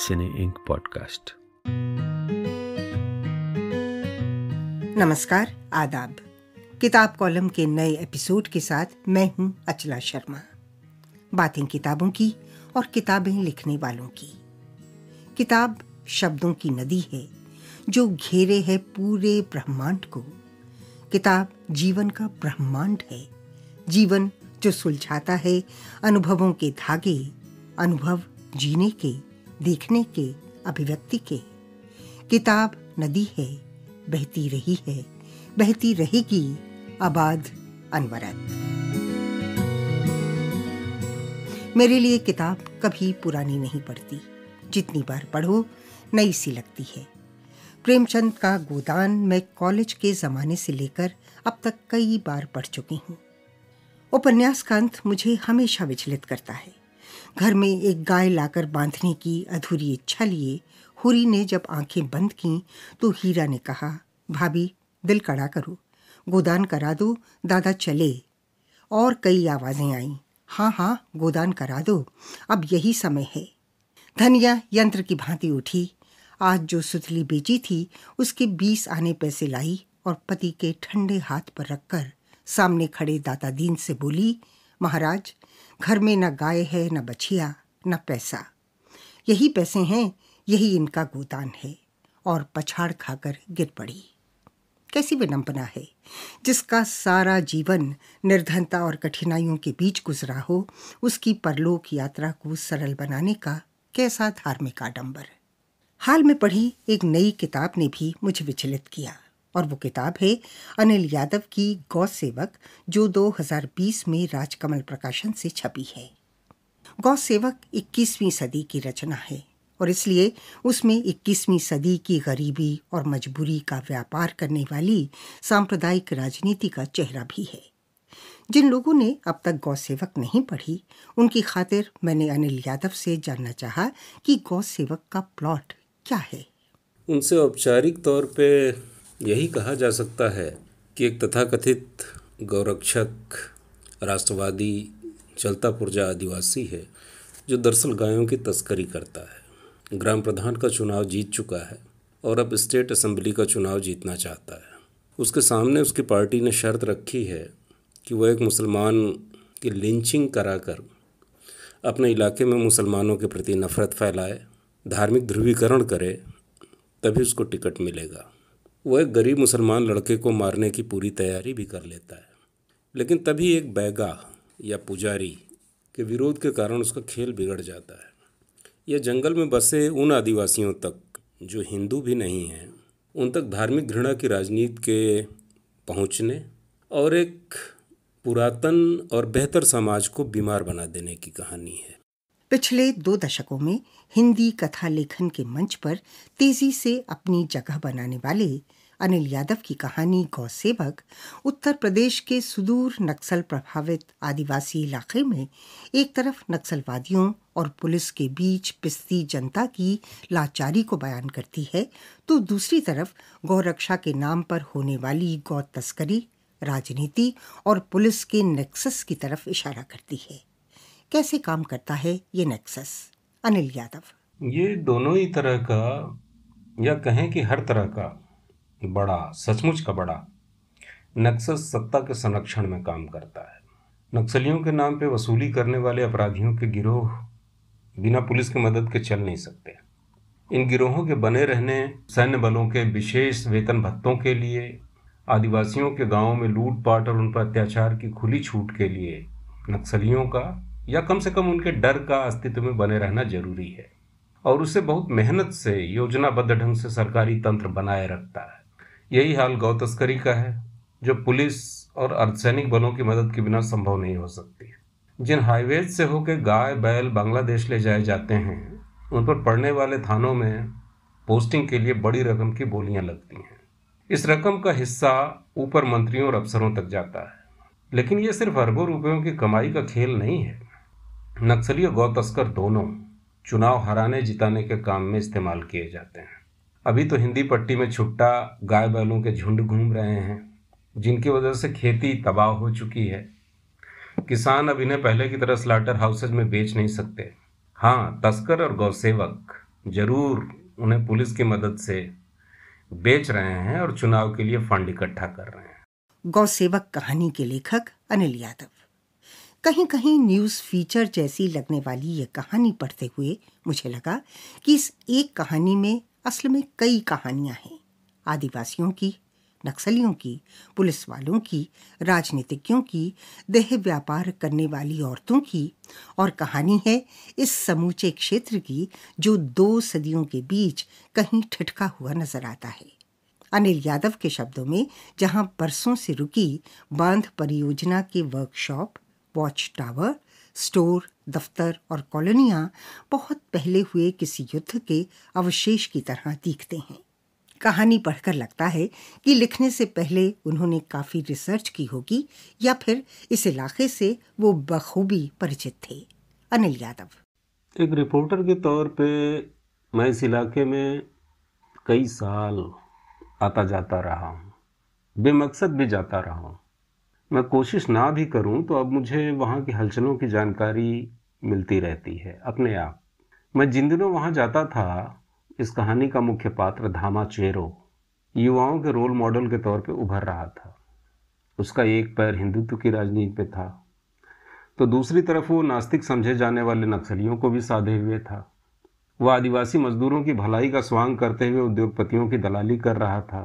सिने ink podcast नमस्कार आदाब किताब कॉलम के नए एपिसोड के साथ मैं हूं अचला शर्मा बातें किताबों की और किताबें लिखने वालों की किताब शब्दों की नदी है जो घेरे है पूरे ब्रह्मांड को किताब जीवन का ब्रह्मांड है जीवन जो सुलझाता है अनुभवों के धागे अनुभव जीने के देखने के अभिव्यक्ति के किताब नदी है बहती रही है बहती रहेगी आबाद अनवरत मेरे लिए किताब कभी पुरानी नहीं पड़ती जितनी बार पढ़ो नई सी लगती है प्रेमचंद का गोदान मैं कॉलेज के ज़माने से लेकर अब तक कई बार पढ़ चुकी हूँ उपन्यास का अंत मुझे हमेशा विचलित करता है घर में एक गाय लाकर बांधने की अधूरी इच्छा लिए हुरी ने जब आंखें बंद कीं तो हीरा ने कहा भाभी दिल कड़ा करो गोदान करा दो दादा चले और कई आवाज़ें आईं हाँ हाँ गोदान करा दो अब यही समय है धनिया यंत्र की भांति उठी आज जो सुतली बेची थी उसके बीस आने पैसे लाई और पति के ठंडे हाथ पर रखकर सामने खड़े दाता दीन से बोली महाराज घर में न गाय है न बछिया न पैसा यही पैसे हैं यही इनका गोदान है और पछाड़ खाकर गिर पड़ी कैसी विडम्बना है जिसका सारा जीवन निर्धनता और कठिनाइयों के बीच गुजरा हो उसकी परलोक यात्रा को सरल बनाने का कैसा धार्मिक आडंबर हाल में पढ़ी एक नई किताब ने भी मुझे विचलित किया और वो किताब है अनिल यादव की गौ सेवक जो 2020 में राजकमल प्रकाशन से छपी है गौ सेवक इक्कीसवीं सदी की रचना है और इसलिए उसमें 21वीं सदी की गरीबी और मजबूरी का व्यापार करने वाली सांप्रदायिक राजनीति का चेहरा भी है जिन लोगों ने अब तक गौ सेवक नहीं पढ़ी उनकी खातिर मैंने अनिल यादव से जानना चाहा कि गौ सेवक का प्लॉट क्या है उनसे औपचारिक तौर पे यही कहा जा सकता है कि एक तथाकथित गौरक्षक राष्ट्रवादी चलता पुर्जा आदिवासी है जो दरअसल गायों की तस्करी करता है ग्राम प्रधान का चुनाव जीत चुका है और अब स्टेट असम्बली का चुनाव जीतना चाहता है उसके सामने उसकी पार्टी ने शर्त रखी है कि वह एक मुसलमान की लिंचिंग कराकर अपने इलाके में मुसलमानों के प्रति नफ़रत फैलाए धार्मिक ध्रुवीकरण करे तभी उसको टिकट मिलेगा वह एक गरीब मुसलमान लड़के को मारने की पूरी तैयारी भी कर लेता है लेकिन तभी एक बैगा या पुजारी के विरोध के कारण उसका खेल बिगड़ जाता है यह जंगल में बसे उन आदिवासियों तक जो हिंदू भी नहीं हैं उन तक धार्मिक घृणा की राजनीति के पहुंचने और एक पुरातन और बेहतर समाज को बीमार बना देने की कहानी है पिछले दो दशकों में हिंदी कथा लेखन के मंच पर तेजी से अपनी जगह बनाने वाले अनिल यादव की कहानी गौ सेवक उत्तर प्रदेश के सुदूर नक्सल प्रभावित आदिवासी इलाके में एक तरफ नक्सलवादियों और पुलिस के बीच पिस्ती जनता की लाचारी को बयान करती है तो दूसरी तरफ गौरक्षा के नाम पर होने वाली गौ तस्करी राजनीति और पुलिस के नेक्सस की तरफ इशारा करती है कैसे काम करता है ये नेक्सस अनिल यादव ये दोनों ही तरह का या कहें कि हर तरह का बड़ा सचमुच का बड़ा नक्सल सत्ता के संरक्षण में काम करता है नक्सलियों के नाम पे वसूली करने वाले अपराधियों के गिरोह बिना पुलिस की मदद के चल नहीं सकते इन गिरोहों के बने रहने सैन्य बलों के विशेष वेतन भत्तों के लिए आदिवासियों के गांवों में लूटपाट और उन पर अत्याचार की खुली छूट के लिए नक्सलियों का या कम से कम उनके डर का अस्तित्व में बने रहना जरूरी है और उसे बहुत मेहनत से योजनाबद्ध ढंग से सरकारी तंत्र बनाए रखता है यही हाल गौ तस्करी का है जो पुलिस और अर्धसैनिक बलों की मदद के बिना संभव नहीं हो सकती जिन हाईवेज से होकर गाय बैल बांग्लादेश ले जाए जाते हैं उन पर पड़ने वाले थानों में पोस्टिंग के लिए बड़ी रकम की बोलियां लगती हैं इस रकम का हिस्सा ऊपर मंत्रियों और अफसरों तक जाता है लेकिन ये सिर्फ अरबों रुपयों की कमाई का खेल नहीं है नक्सली और गौ तस्कर दोनों चुनाव हराने जिताने के काम में इस्तेमाल किए जाते हैं अभी तो हिंदी पट्टी में छुट्टा गाय बैलों के झुंड घूम रहे हैं जिनकी वजह से खेती तबाह हो चुकी है किसान अब इन्हें पहले की तरह स्लाटर हाउसेज में बेच नहीं सकते हाँ तस्कर और गौसेवक जरूर उन्हें पुलिस की मदद से बेच रहे हैं और चुनाव के लिए फंड इकट्ठा कर रहे हैं गौसेवक कहानी के लेखक अनिल यादव कहीं कहीं न्यूज़ फीचर जैसी लगने वाली ये कहानी पढ़ते हुए मुझे लगा कि इस एक कहानी में असल में कई कहानियां हैं आदिवासियों की नक्सलियों की पुलिस वालों की राजनीतिज्ञों की देह व्यापार करने वाली औरतों की और कहानी है इस समूचे क्षेत्र की जो दो सदियों के बीच कहीं ठिठका हुआ नजर आता है अनिल यादव के शब्दों में जहां बरसों से रुकी बांध परियोजना के वर्कशॉप वॉच टावर स्टोर दफ्तर और कॉलोनियाँ बहुत पहले हुए किसी युद्ध के अवशेष की तरह दिखते हैं कहानी पढ़कर लगता है कि लिखने से पहले उन्होंने काफ़ी रिसर्च की होगी या फिर इस इलाके से वो बखूबी परिचित थे अनिल यादव एक रिपोर्टर के तौर पे मैं इस इलाके में कई साल आता जाता रहा हूँ बेमकसद भी जाता रहा हूँ मैं कोशिश ना भी करूं तो अब मुझे वहाँ की हलचलों की जानकारी मिलती रहती है अपने आप मैं जिन दिनों वहाँ जाता था इस कहानी का मुख्य पात्र धामा चेरो युवाओं के रोल मॉडल के तौर पर उभर रहा था उसका एक पैर हिंदुत्व की राजनीति पे था तो दूसरी तरफ वो नास्तिक समझे जाने वाले नक्सलियों को भी साधे हुए था वह आदिवासी मजदूरों की भलाई का स्वांग करते हुए उद्योगपतियों की दलाली कर रहा था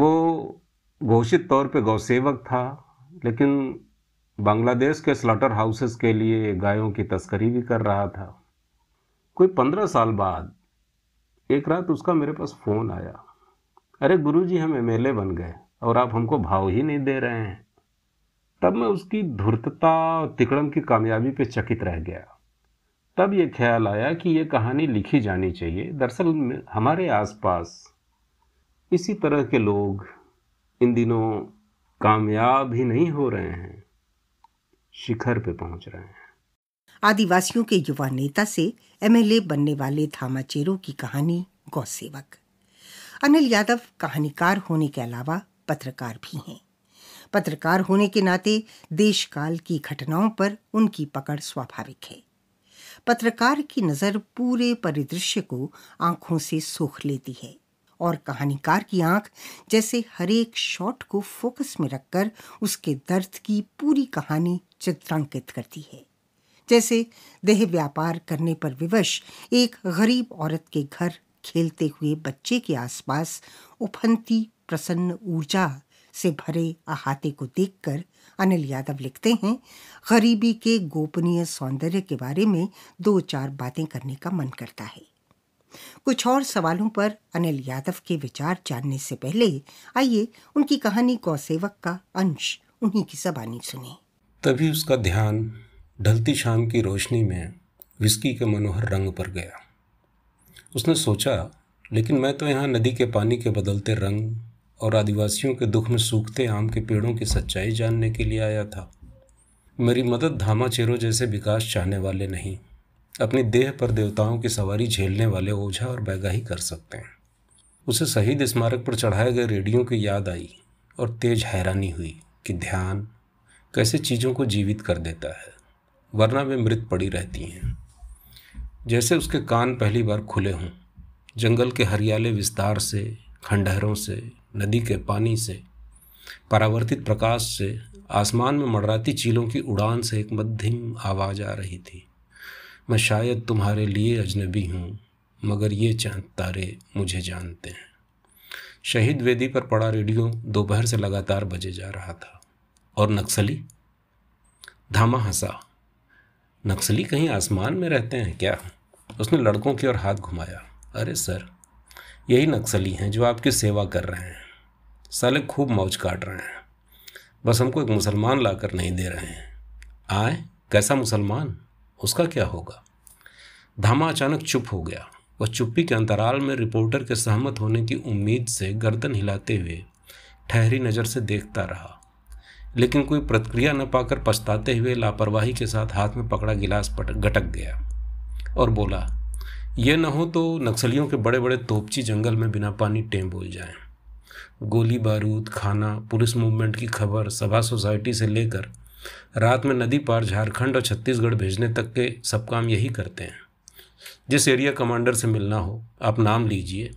वो घोषित तौर पे गौसेवक था लेकिन बांग्लादेश के स्लॉटर हाउसेस के लिए गायों की तस्करी भी कर रहा था कोई पंद्रह साल बाद एक रात उसका मेरे पास फ़ोन आया अरे गुरुजी हम एम बन गए और आप हमको भाव ही नहीं दे रहे हैं तब मैं उसकी धूर्तता और तिकड़म की कामयाबी पे चकित रह गया तब ये ख्याल आया कि ये कहानी लिखी जानी चाहिए दरअसल हमारे आसपास इसी तरह के लोग इन दिनों कामयाब ही नहीं हो रहे हैं शिखर पे पहुंच रहे हैं आदिवासियों के युवा नेता से एमएलए बनने वाले थामाचेरो की कहानी गौ सेवक अनिल यादव कहानीकार होने के अलावा पत्रकार भी हैं पत्रकार होने के नाते देश काल की घटनाओं पर उनकी पकड़ स्वाभाविक है पत्रकार की नज़र पूरे परिदृश्य को आंखों से सोख लेती है और कहानीकार की आंख जैसे हरेक शॉट को फोकस में रखकर उसके दर्द की पूरी कहानी चित्रांकित करती है जैसे देह व्यापार करने पर विवश एक गरीब औरत के घर खेलते हुए बच्चे के आसपास उफनती प्रसन्न ऊर्जा से भरे अहाते को देखकर अनिल यादव लिखते हैं गरीबी के गोपनीय सौंदर्य के बारे में दो चार बातें करने का मन करता है कुछ और सवालों पर अनिल यादव के विचार जानने से पहले आइए उनकी कहानी गौसेवक का अंश उन्हीं की जबानी सुने तभी उसका ध्यान ढलती शाम की रोशनी में विस्की के मनोहर रंग पर गया उसने सोचा लेकिन मैं तो यहाँ नदी के पानी के बदलते रंग और आदिवासियों के दुख में सूखते आम के पेड़ों की सच्चाई जानने के लिए आया था मेरी मदद धामा चेरो जैसे विकास चाहने वाले नहीं अपनी देह पर देवताओं की सवारी झेलने वाले ओझा और बैगा ही कर सकते हैं उसे शहीद स्मारक पर चढ़ाए गए रेडियो की याद आई और तेज हैरानी हुई कि ध्यान कैसे चीज़ों को जीवित कर देता है वरना वे मृत पड़ी रहती हैं जैसे उसके कान पहली बार खुले हों जंगल के हरियाले विस्तार से खंडहरों से नदी के पानी से परावर्तित प्रकाश से आसमान में मडराती चीलों की उड़ान से एक मध्यम आवाज़ आ रही थी मैं शायद तुम्हारे लिए अजनबी हूँ मगर ये चांद तारे मुझे जानते हैं शहीद वेदी पर पड़ा रेडियो दोपहर से लगातार बजे जा रहा था और नक्सली धामा हंसा नक्सली कहीं आसमान में रहते हैं क्या उसने लड़कों की ओर हाथ घुमाया अरे सर यही नक्सली हैं जो आपकी सेवा कर रहे हैं साले खूब मौज काट रहे हैं बस हमको एक मुसलमान लाकर नहीं दे रहे हैं आए कैसा मुसलमान उसका क्या होगा धामा अचानक चुप हो गया वह चुप्पी के अंतराल में रिपोर्टर के सहमत होने की उम्मीद से गर्दन हिलाते हुए ठहरी नज़र से देखता रहा लेकिन कोई प्रतिक्रिया न पाकर पछताते हुए लापरवाही के साथ हाथ में पकड़ा गिलास पट गटक गया और बोला यह न हो तो नक्सलियों के बड़े बड़े तोपची जंगल में बिना पानी टें बोल जाए गोली बारूद खाना पुलिस मूवमेंट की खबर सभा सोसाइटी से लेकर रात में नदी पार झारखंड और छत्तीसगढ़ भेजने तक के सब काम यही करते हैं जिस एरिया कमांडर से मिलना हो आप नाम लीजिए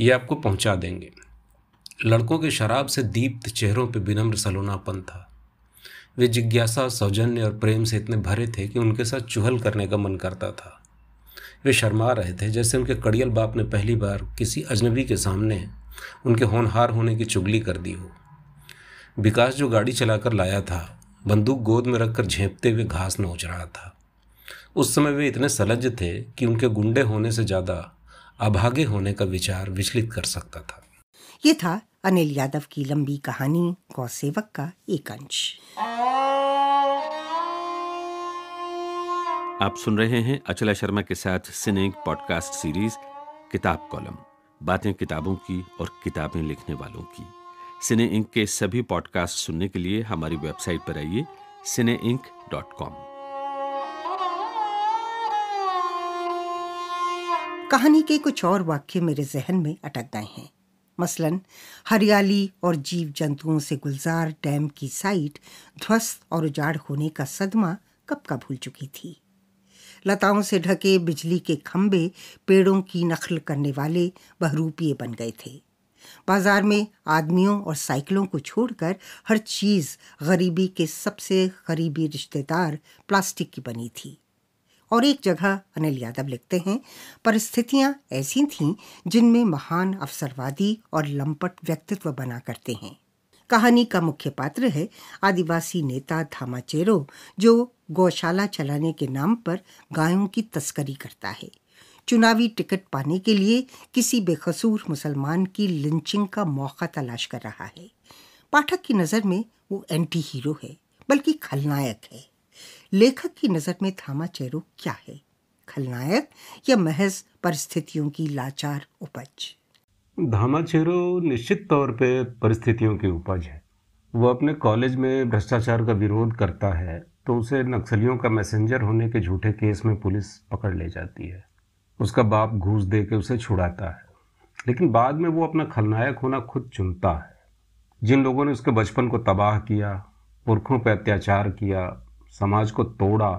ये आपको पहुंचा देंगे लड़कों के शराब से दीप्त चेहरों पर विनम्र सलोनापन था वे जिज्ञासा सौजन्य और प्रेम से इतने भरे थे कि उनके साथ चुहल करने का मन करता था वे शर्मा रहे थे जैसे उनके कड़ियल बाप ने पहली बार किसी अजनबी के सामने उनके होनहार होने की चुगली कर दी हो विकास जो गाड़ी चलाकर लाया था बंदूक गोद में रखकर झेपते हुए घास नोच रहा था उस समय वे इतने सलज थे कि उनके गुंडे होने से ज़्यादा अभागे होने का विचार विचलित कर सकता था ये था अनिल यादव की लंबी कहानी गौ सेवक का एक अंश आप सुन रहे हैं अचला शर्मा के साथ सिने पॉडकास्ट सीरीज किताब कॉलम बातें किताबों की और किताबें लिखने वालों की सिने इंक के सभी पॉडकास्ट सुनने के लिए हमारी वेबसाइट पर आइए सिने कहानी के कुछ और वाक्य मेरे जहन में अटक गए हैं मसलन हरियाली और जीव जंतुओं से गुलजार डैम की साइट ध्वस्त और उजाड़ होने का सदमा कब का भूल चुकी थी लताओं से ढके बिजली के खम्भे पेड़ों की नखल करने वाले बहरूपिए बन गए थे बाजार में आदमियों और साइकिलों को छोड़कर हर चीज़ गरीबी के सबसे गरीबी रिश्तेदार प्लास्टिक की बनी थी और एक जगह अनिल यादव लिखते हैं परिस्थितियां ऐसी थीं जिनमें महान अवसरवादी और लंपट व्यक्तित्व बना करते हैं कहानी का मुख्य पात्र है आदिवासी नेता धामाचेरो जो गौशाला चलाने के नाम पर गायों की तस्करी करता है चुनावी टिकट पाने के लिए किसी बेकसूर मुसलमान की लिंचिंग का मौका तलाश कर रहा है पाठक की नज़र में वो एंटी हीरो है बल्कि खलनायक है लेखक की नज़र में थामा चेरो क्या है खलनायक या महज परिस्थितियों की लाचार उपज धामा चेरो निश्चित तौर पे परिस्थितियों की उपज है वो अपने कॉलेज में भ्रष्टाचार का विरोध करता है तो उसे नक्सलियों का मैसेंजर होने के झूठे केस में पुलिस पकड़ ले जाती है उसका बाप घूस दे के उसे छुड़ाता है लेकिन बाद में वो अपना खलनायक होना खुद चुनता है जिन लोगों ने उसके बचपन को तबाह किया पुरखों पर अत्याचार किया समाज को तोड़ा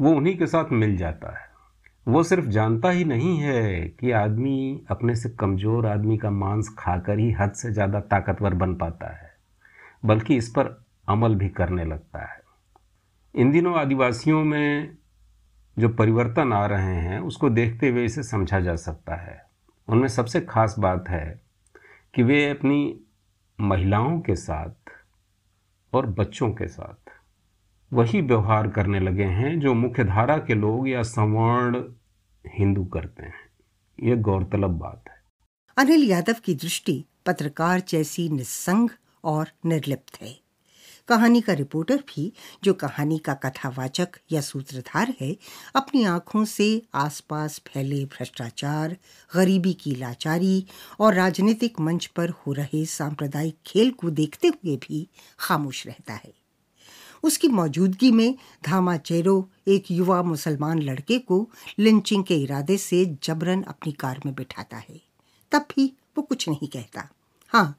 वो उन्हीं के साथ मिल जाता है वो सिर्फ जानता ही नहीं है कि आदमी अपने से कमज़ोर आदमी का मांस खाकर ही हद से ज़्यादा ताकतवर बन पाता है बल्कि इस पर अमल भी करने लगता है इन दिनों आदिवासियों में जो परिवर्तन आ रहे हैं उसको देखते हुए इसे समझा जा सकता है उनमें सबसे खास बात है कि वे अपनी महिलाओं के साथ और बच्चों के साथ वही व्यवहार करने लगे हैं जो मुख्य धारा के लोग या संवर्ण हिंदू करते हैं यह गौरतलब बात है अनिल यादव की दृष्टि पत्रकार जैसी निस्संग और निर्लिप्त है कहानी का रिपोर्टर भी जो कहानी का कथावाचक या सूत्रधार है अपनी आंखों से आसपास फैले भ्रष्टाचार गरीबी की लाचारी और राजनीतिक मंच पर हो रहे सांप्रदायिक खेल को देखते हुए भी खामोश रहता है उसकी मौजूदगी में धामा चेरो एक युवा मुसलमान लड़के को लिंचिंग के इरादे से जबरन अपनी कार में बिठाता है तब भी वो कुछ नहीं कहता हाँ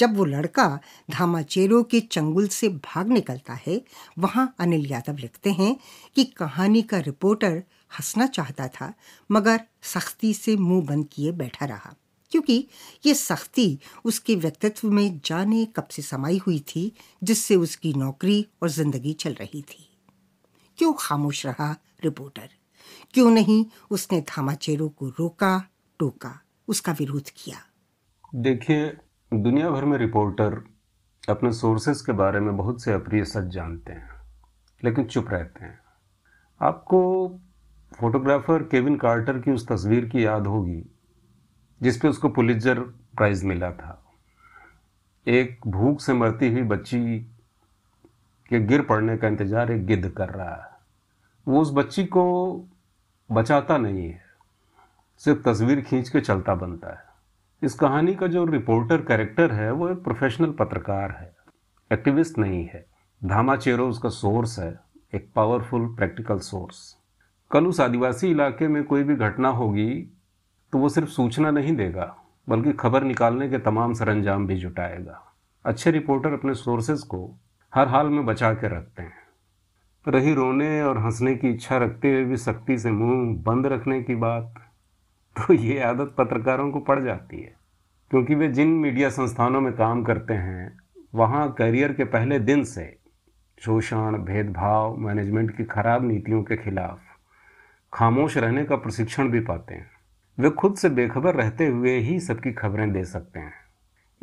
जब वो लड़का धामाचेरो के चंगुल से भाग निकलता है वहाँ अनिल यादव लिखते हैं कि कहानी का रिपोर्टर हंसना चाहता था मगर सख्ती से मुंह बंद किए बैठा रहा क्योंकि ये सख्ती उसके व्यक्तित्व में जाने कब से समाई हुई थी जिससे उसकी नौकरी और जिंदगी चल रही थी क्यों खामोश रहा रिपोर्टर क्यों नहीं उसने धामाचेरों को रोका टोका उसका विरोध किया देखिए दुनिया भर में रिपोर्टर अपने सोर्सेज के बारे में बहुत से अप्रिय सच जानते हैं लेकिन चुप रहते हैं आपको फोटोग्राफर केविन कार्टर की उस तस्वीर की याद होगी जिस पे उसको पुलिजर प्राइज़ मिला था एक भूख से मरती हुई बच्ची के गिर पड़ने का इंतज़ार एक गिद्ध कर रहा है वो उस बच्ची को बचाता नहीं है सिर्फ तस्वीर खींच के चलता बनता है इस कहानी का जो रिपोर्टर कैरेक्टर है वो एक प्रोफेशनल पत्रकार है एक्टिविस्ट नहीं है धामा चेरो उसका सोर्स है एक पावरफुल प्रैक्टिकल सोर्स कल उस आदिवासी इलाके में कोई भी घटना होगी तो वो सिर्फ सूचना नहीं देगा बल्कि खबर निकालने के तमाम सरंजाम भी जुटाएगा अच्छे रिपोर्टर अपने सोर्सेज को हर हाल में बचा के रखते हैं रही रोने और हंसने की इच्छा रखते हुए भी सख्ती से मुंह बंद रखने की बात तो ये आदत पत्रकारों को पड़ जाती है क्योंकि वे जिन मीडिया संस्थानों में काम करते हैं वहाँ करियर के पहले दिन से शोषण भेदभाव मैनेजमेंट की खराब नीतियों के खिलाफ खामोश रहने का प्रशिक्षण भी पाते हैं वे खुद से बेखबर रहते हुए ही सबकी खबरें दे सकते हैं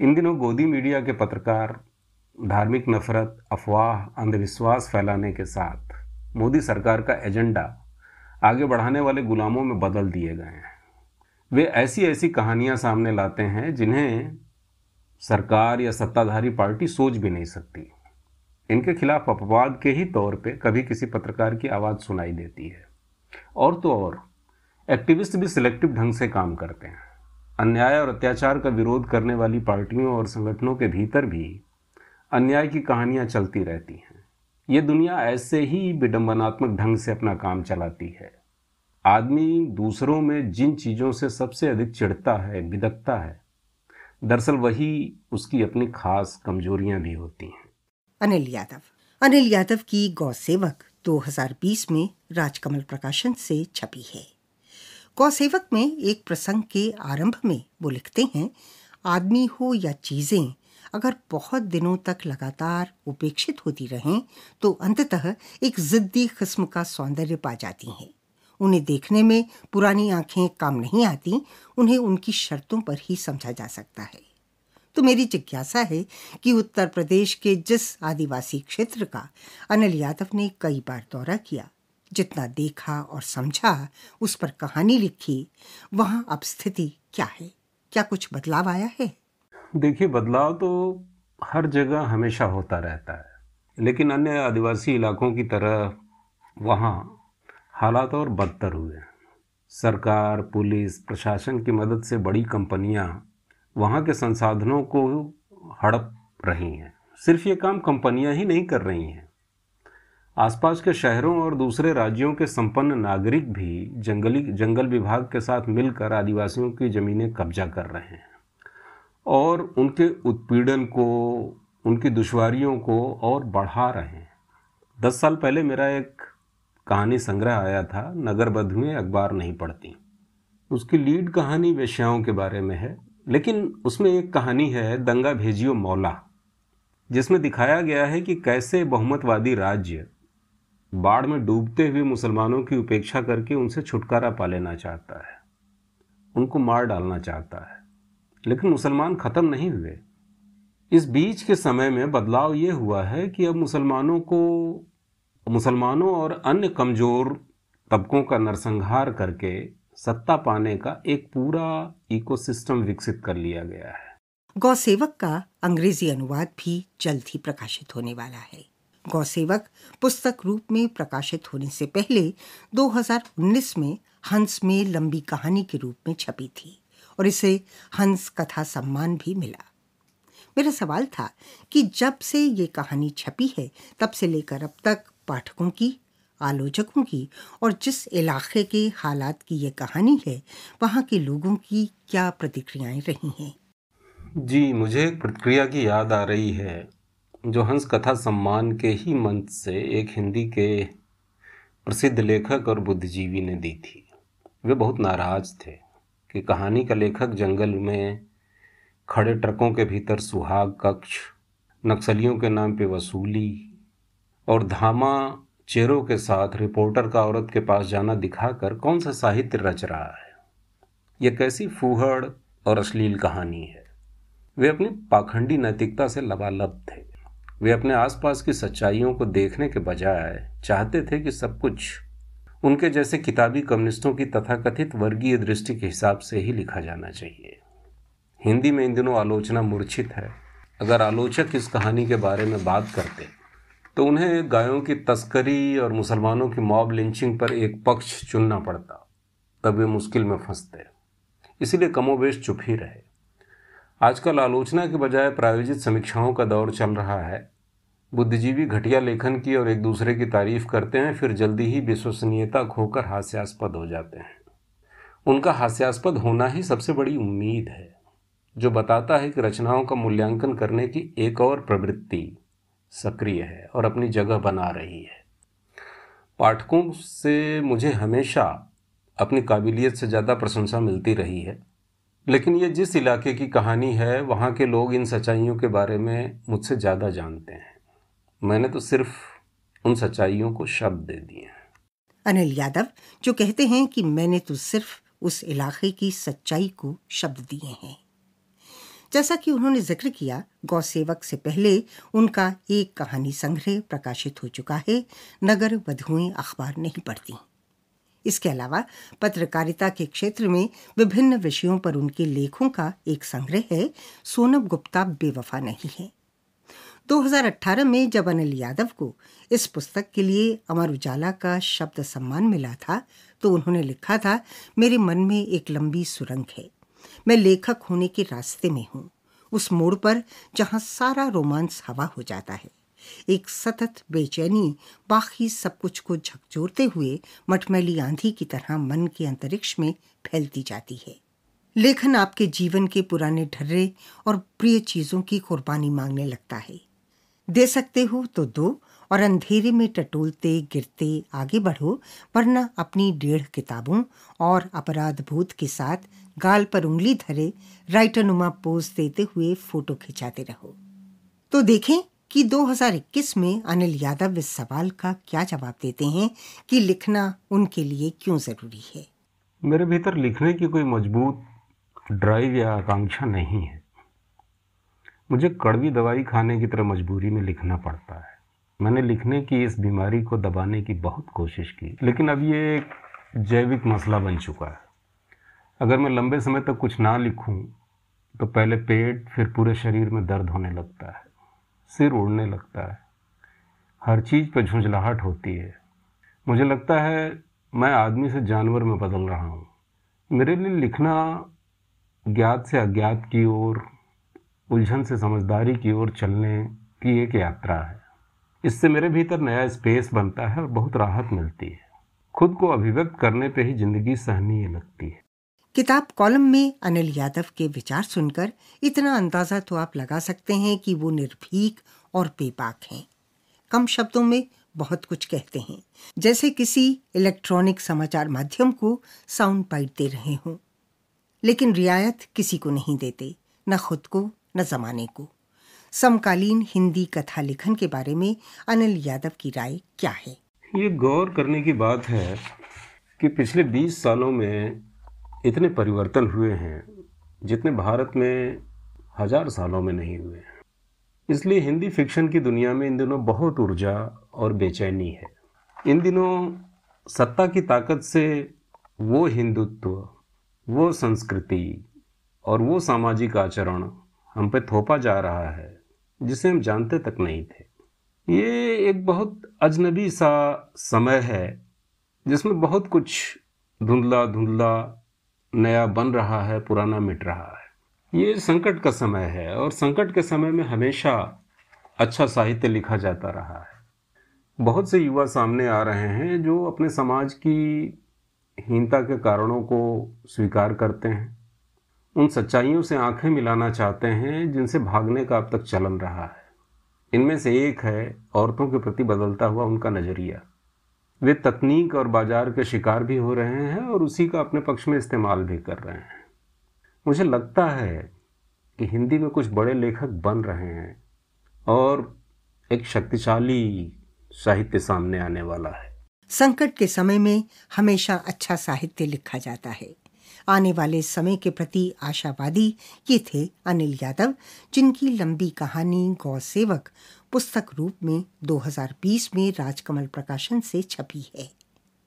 इन दिनों गोदी मीडिया के पत्रकार धार्मिक नफरत अफवाह अंधविश्वास फैलाने के साथ मोदी सरकार का एजेंडा आगे बढ़ाने वाले गुलामों में बदल दिए गए हैं वे ऐसी ऐसी कहानियां सामने लाते हैं जिन्हें सरकार या सत्ताधारी पार्टी सोच भी नहीं सकती इनके खिलाफ अपवाद के ही तौर पे कभी किसी पत्रकार की आवाज़ सुनाई देती है और तो और एक्टिविस्ट भी सिलेक्टिव ढंग से काम करते हैं अन्याय और अत्याचार का विरोध करने वाली पार्टियों और संगठनों के भीतर भी अन्याय की कहानियाँ चलती रहती हैं ये दुनिया ऐसे ही विडंबनात्मक ढंग से अपना काम चलाती है आदमी दूसरों में जिन चीज़ों से सबसे अधिक चिढ़ता है बिदकता है दरअसल वही उसकी अपनी खास कमजोरियां भी होती हैं अनिल यादव अनिल यादव की गौ सेवक 2020 में राजकमल प्रकाशन से छपी है गौ सेवक में एक प्रसंग के आरंभ में वो लिखते हैं आदमी हो या चीज़ें अगर बहुत दिनों तक लगातार उपेक्षित होती रहें तो अंततः एक जिद्दी किस्म का सौंदर्य पा जाती हैं उन्हें देखने में पुरानी आंखें काम नहीं आती उन्हें उनकी शर्तों पर ही समझा जा सकता है तो मेरी जिज्ञासा है कि उत्तर प्रदेश के जिस आदिवासी क्षेत्र का अनिल यादव ने कई बार दौरा किया जितना देखा और समझा उस पर कहानी लिखी वहाँ अब स्थिति क्या है क्या कुछ बदलाव आया है देखिए बदलाव तो हर जगह हमेशा होता रहता है लेकिन अन्य आदिवासी इलाकों की तरह वहाँ हालात और बदतर हुए सरकार पुलिस प्रशासन की मदद से बड़ी कंपनियां वहाँ के संसाधनों को हड़प रही हैं सिर्फ ये काम कंपनियां ही नहीं कर रही हैं आसपास के शहरों और दूसरे राज्यों के संपन्न नागरिक भी जंगली जंगल विभाग के साथ मिलकर आदिवासियों की ज़मीनें कब्जा कर रहे हैं और उनके उत्पीड़न को उनकी दुश्वारियों को और बढ़ा रहे हैं दस साल पहले मेरा एक कहानी संग्रह आया था नगर में अखबार नहीं पढ़ती उसकी लीड कहानी वेश्याओं के बारे में है लेकिन उसमें एक कहानी है दंगा भेजियो मौला जिसमें दिखाया गया है कि कैसे बहुमतवादी राज्य बाढ़ में डूबते हुए मुसलमानों की उपेक्षा करके उनसे छुटकारा पा लेना चाहता है उनको मार डालना चाहता है लेकिन मुसलमान ख़त्म नहीं हुए इस बीच के समय में बदलाव ये हुआ है कि अब मुसलमानों को मुसलमानों और अन्य कमज़ोर तबकों का नरसंहार करके सत्ता पाने का एक पूरा इकोसिस्टम विकसित कर लिया गया है गौसेवक का अंग्रेजी अनुवाद भी जल्द ही प्रकाशित होने वाला है गौसेवक पुस्तक रूप में प्रकाशित होने से पहले 2019 में हंस में लंबी कहानी के रूप में छपी थी और इसे हंस कथा सम्मान भी मिला मेरा सवाल था कि जब से ये कहानी छपी है तब से लेकर अब तक पाठकों की आलोचकों की और जिस इलाके के हालात की ये कहानी है वहाँ के लोगों की क्या प्रतिक्रियाएं रही हैं जी मुझे एक प्रतिक्रिया की याद आ रही है जो हंस कथा सम्मान के ही मंच से एक हिंदी के प्रसिद्ध लेखक और बुद्धिजीवी ने दी थी वे बहुत नाराज थे कि कहानी का लेखक जंगल में खड़े ट्रकों के भीतर सुहाग कक्ष नक्सलियों के नाम पे वसूली और धामा चेरों के साथ रिपोर्टर का औरत के पास जाना दिखाकर कौन सा साहित्य रच रहा है यह कैसी फूहड़ और अश्लील कहानी है वे अपनी पाखंडी नैतिकता से लबालब थे वे अपने आसपास की सच्चाइयों को देखने के बजाय चाहते थे कि सब कुछ उनके जैसे किताबी कम्युनिस्टों की तथाकथित वर्गीय दृष्टि के हिसाब से ही लिखा जाना चाहिए हिंदी में इन दिनों आलोचना मूर्छित है अगर आलोचक इस कहानी के बारे में बात करते तो उन्हें गायों की तस्करी और मुसलमानों की मॉब लिंचिंग पर एक पक्ष चुनना पड़ता तब वे मुश्किल में फंसते इसीलिए कमोबेश चुप ही रहे आजकल आलोचना के बजाय प्रायोजित समीक्षाओं का दौर चल रहा है बुद्धिजीवी घटिया लेखन की और एक दूसरे की तारीफ करते हैं फिर जल्दी ही विश्वसनीयता खोकर हास्यास्पद हो जाते हैं उनका हास्यास्पद होना ही सबसे बड़ी उम्मीद है जो बताता है कि रचनाओं का मूल्यांकन करने की एक और प्रवृत्ति सक्रिय है और अपनी जगह बना रही है पाठकों से मुझे हमेशा अपनी काबिलियत से ज़्यादा प्रशंसा मिलती रही है लेकिन ये जिस इलाके की कहानी है वहाँ के लोग इन सच्चाइयों के बारे में मुझसे ज़्यादा जानते हैं मैंने तो सिर्फ उन सच्चाइयों को शब्द दे दिए हैं अनिल यादव जो कहते हैं कि मैंने तो सिर्फ उस इलाके की सच्चाई को शब्द दिए हैं जैसा कि उन्होंने जिक्र किया गौसेवक से पहले उनका एक कहानी संग्रह प्रकाशित हो चुका है नगर वधुएं अखबार नहीं पढ़ती इसके अलावा पत्रकारिता के क्षेत्र में विभिन्न विषयों पर उनके लेखों का एक संग्रह है सोनम गुप्ता बेवफा नहीं है 2018 में जब अनिल यादव को इस पुस्तक के लिए अमर उजाला का शब्द सम्मान मिला था तो उन्होंने लिखा था मेरे मन में एक लंबी सुरंग है मैं लेखक होने के रास्ते में हूँ उस मोड़ पर जहाँ सारा रोमांस हवा हो जाता है एक सतत बेचैनी बाकी सब कुछ को झकझोरते हुए मटमैली आंधी की तरह मन के अंतरिक्ष में फैलती जाती है लेखन आपके जीवन के पुराने ढर्रे और प्रिय चीजों की कुर्बानी मांगने लगता है दे सकते हो तो दो और अंधेरे में टटोलते गिरते आगे बढ़ो वरना अपनी डेढ़ किताबों और अपराध भूत के साथ गाल पर उंगली धरे राइटर नुमा पोज देते हुए फोटो खिंचाते रहो तो देखें कि 2021 में अनिल यादव इस सवाल का क्या जवाब देते हैं कि लिखना उनके लिए क्यों ज़रूरी है मेरे भीतर लिखने की कोई मजबूत ड्राइव या आकांक्षा नहीं है मुझे कड़वी दवाई खाने की तरह मजबूरी में लिखना पड़ता है मैंने लिखने की इस बीमारी को दबाने की बहुत कोशिश की लेकिन अब ये एक जैविक मसला बन चुका है अगर मैं लंबे समय तक कुछ ना लिखूं तो पहले पेट फिर पूरे शरीर में दर्द होने लगता है सिर उड़ने लगता है हर चीज़ पर झुंझलाहट होती है मुझे लगता है मैं आदमी से जानवर में बदल रहा हूँ मेरे लिए लिखना ज्ञात से अज्ञात की ओर उलझन से समझदारी की ओर चलने की एक यात्रा है इससे मेरे भीतर नया स्पेस बनता है और बहुत राहत मिलती है खुद को अभिव्यक्त करने पे ही ज़िंदगी सहनीय लगती है किताब कॉलम में अनिल यादव के विचार सुनकर इतना अंदाज़ा तो आप लगा सकते हैं कि वो निर्भीक और बेपाक हैं कम शब्दों में बहुत कुछ कहते हैं जैसे किसी इलेक्ट्रॉनिक समाचार माध्यम को साउंड पाइट दे रहे हों लेकिन रियायत किसी को नहीं देते न खुद को न जमाने को समकालीन हिंदी कथा लेखन के बारे में अनिल यादव की राय क्या है ये गौर करने की बात है कि पिछले 20 सालों में इतने परिवर्तन हुए हैं जितने भारत में हजार सालों में नहीं हुए हैं इसलिए हिंदी फिक्शन की दुनिया में इन दिनों बहुत ऊर्जा और बेचैनी है इन दिनों सत्ता की ताकत से वो हिंदुत्व वो संस्कृति और वो सामाजिक आचरण हम पे थोपा जा रहा है जिसे हम जानते तक नहीं थे ये एक बहुत अजनबी सा समय है जिसमें बहुत कुछ धुंधला धुंधला नया बन रहा है पुराना मिट रहा है ये संकट का समय है और संकट के समय में हमेशा अच्छा साहित्य लिखा जाता रहा है बहुत से युवा सामने आ रहे हैं जो अपने समाज की हीनता के कारणों को स्वीकार करते हैं उन सच्चाइयों से आंखें मिलाना चाहते हैं जिनसे भागने का अब तक चलन रहा है इनमें से एक है औरतों के प्रति बदलता हुआ उनका नज़रिया वे तकनीक और बाजार के शिकार भी हो रहे हैं और उसी का अपने पक्ष में इस्तेमाल भी कर रहे हैं मुझे लगता है कि हिंदी में कुछ बड़े लेखक बन रहे हैं और एक शक्तिशाली साहित्य सामने आने वाला है संकट के समय में हमेशा अच्छा साहित्य लिखा जाता है आने वाले समय के प्रति आशावादी ये थे अनिल यादव जिनकी लंबी कहानी गौ सेवक पुस्तक रूप में 2020 में राजकमल प्रकाशन से छपी है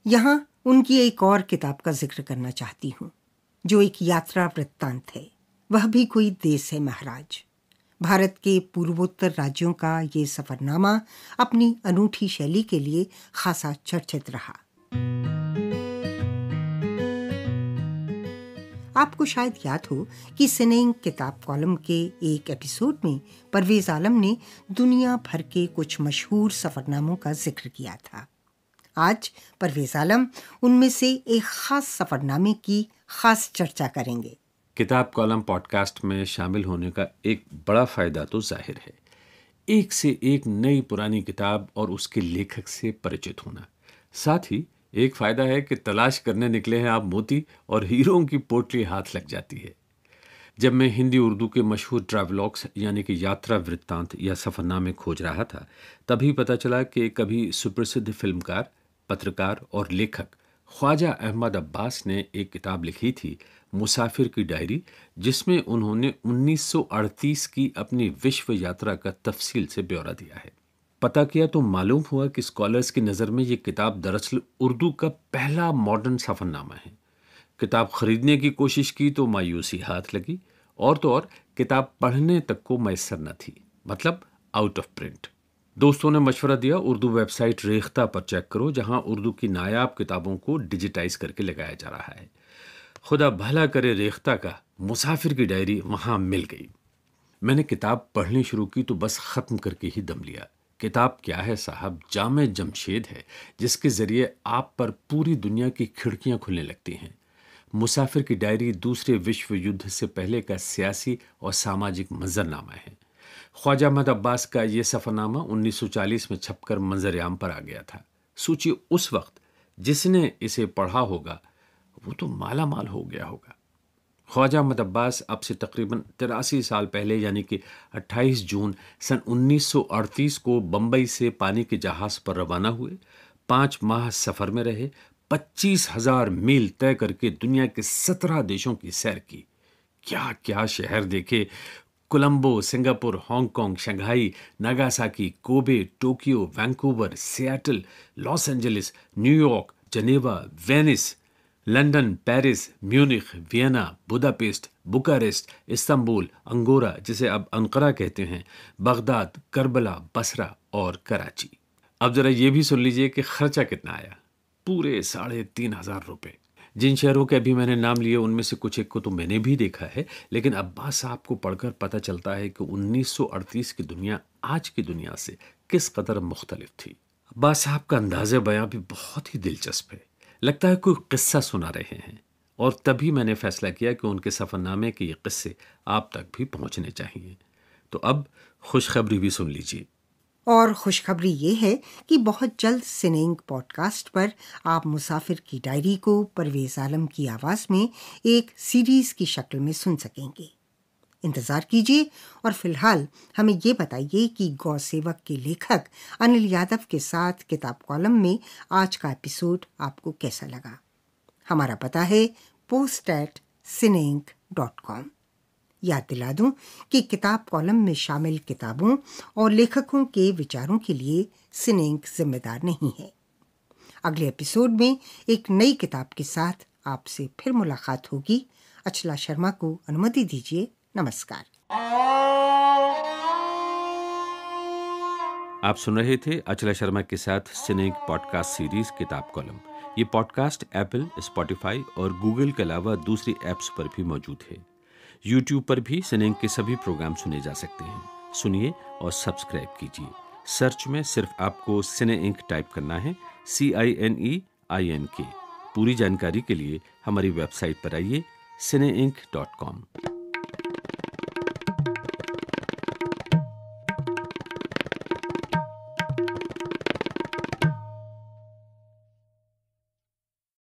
यहाँ उनकी एक और किताब का जिक्र करना चाहती हूँ जो एक यात्रा वृत्तांत है वह भी कोई देश है महाराज भारत के पूर्वोत्तर राज्यों का ये सफरनामा अपनी अनूठी शैली के लिए खासा चर्चित रहा आपको शायद याद हो कि सिनेंग किताब कॉलम के एक एपिसोड में परवेज आलम ने दुनिया भर के कुछ मशहूर सफ़रनामों का जिक्र किया था आज परवेज आलम उनमें से एक ख़ास सफ़रनामे की ख़ास चर्चा करेंगे किताब कॉलम पॉडकास्ट में शामिल होने का एक बड़ा फ़ायदा तो जाहिर है एक से एक नई पुरानी किताब और उसके लेखक से परिचित होना साथ ही एक फ़ायदा है कि तलाश करने निकले हैं आप मोती और हीरों की पोटली हाथ लग जाती है जब मैं हिंदी उर्दू के मशहूर ट्रैवलॉग्स यानी कि यात्रा वृत्तांत या सफ़रनामे खोज रहा था तभी पता चला कि कभी सुप्रसिद्ध फिल्मकार पत्रकार और लेखक ख्वाजा अहमद अब्बास ने एक किताब लिखी थी मुसाफिर की डायरी जिसमें उन्होंने 1938 की अपनी विश्व यात्रा का तफसील से ब्यौरा दिया है पता किया तो मालूम हुआ कि स्कॉलर्स की नज़र में ये किताब दरअसल उर्दू का पहला मॉडर्न सफ़रनामा है किताब खरीदने की कोशिश की तो मायूसी हाथ लगी और तो और किताब पढ़ने तक को मैसर न थी मतलब आउट ऑफ प्रिंट दोस्तों ने मशवरा दिया उर्दू वेबसाइट रेख्ता पर चेक करो जहां उर्दू की नायाब किताबों को डिजिटाइज करके लगाया जा रहा है खुदा भला करे रेख्ता का मुसाफिर की डायरी वहां मिल गई मैंने किताब पढ़नी शुरू की तो बस ख़त्म करके ही दम लिया किताब क्या है साहब जाम जमशेद है जिसके ज़रिए आप पर पूरी दुनिया की खिड़कियां खुलने लगती हैं मुसाफिर की डायरी दूसरे विश्व युद्ध से पहले का सियासी और सामाजिक मंजरनामा है ख्वाजा अहमद अब्बास का ये सफ़रनामा 1940 में छपकर मंजरयाम पर आ गया था सोचिए उस वक्त जिसने इसे पढ़ा होगा वो तो माला माल हो गया होगा ख्वाजा अहमद अब्बास अब से तकरीबन तिरासी साल पहले यानी कि 28 जून सन 1938 को बम्बई से पानी के जहाज़ पर रवाना हुए पाँच माह सफ़र में रहे पच्चीस हज़ार मील तय करके दुनिया के सत्रह देशों की सैर की क्या क्या शहर देखे Colombo Singapore Hong Kong Shanghai Nagasaki Kobe Tokyo Vancouver Seattle Los Angeles New York Geneva Venice London Paris Munich Vienna Budapest Bucharest Istanbul Angora जिसे अब अंकरा कहते हैं बगदाद करबला बसरा और कराची अब ज़रा ये भी सुन लीजिए कि खर्चा कितना आया पूरे साढ़े तीन हज़ार रुपये जिन शहरों के अभी मैंने नाम लिए उनमें से कुछ एक को तो मैंने भी देखा है लेकिन अब्बास साहब को पढ़कर पता चलता है कि 1938 की दुनिया आज की दुनिया से किस कदर मुख्तलिफ थी अब्बास साहब का अंदाज़ बयां भी बहुत ही दिलचस्प है लगता है कोई किस्सा सुना रहे हैं और तभी मैंने फैसला किया कि उनके सफ़रनामे के ये किस्से आप तक भी पहुंचने चाहिए तो अब खुशखबरी भी सुन लीजिए और खुशखबरी ये है कि बहुत जल्द सिनेंग पॉडकास्ट पर आप मुसाफिर की डायरी को परवेज़ आलम की आवाज़ में एक सीरीज़ की शक्ल में सुन सकेंगे इंतज़ार कीजिए और फिलहाल हमें ये बताइए कि गौ सेवक के लेखक अनिल यादव के साथ किताब कॉलम में आज का एपिसोड आपको कैसा लगा हमारा पता है post at cine dot com याद दिला दूं कि किताब कॉलम में शामिल किताबों और लेखकों के विचारों के लिए सिनेंक जिम्मेदार नहीं है अगले एपिसोड में एक नई किताब के साथ आपसे फिर मुलाकात होगी अचला शर्मा को अनुमति दीजिए नमस्कार आप सुन रहे थे अचला शर्मा के साथ सिनेक पॉडकास्ट सीरीज किताब कॉलम ये पॉडकास्ट एप्पल स्पॉटिफाई और गूगल के अलावा दूसरी एप्स पर भी मौजूद है यूट्यूब पर भी सिनेक के सभी प्रोग्राम सुने जा सकते हैं सुनिए और सब्सक्राइब कीजिए सर्च में सिर्फ आपको सिने इंक टाइप करना है सी I N E I N के पूरी जानकारी के लिए हमारी वेबसाइट पर आइए सिने इंक डॉट कॉम